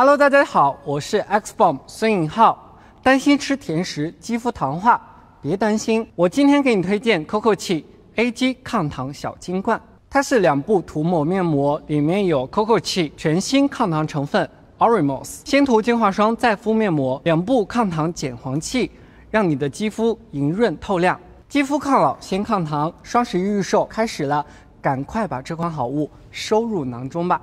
Hello，大家好，我是 x b o m 孙颖浩。担心吃甜食肌肤糖化？别担心，我今天给你推荐 COCO 气 A G 抗糖小金罐。它是两步涂抹面膜，里面有 COCO 气全新抗糖成分 o r o m o s 先涂精华霜，再敷面膜，两步抗糖减黄气，让你的肌肤莹润透亮。肌肤抗老先抗糖，双十一预售开始了，赶快把这款好物收入囊中吧。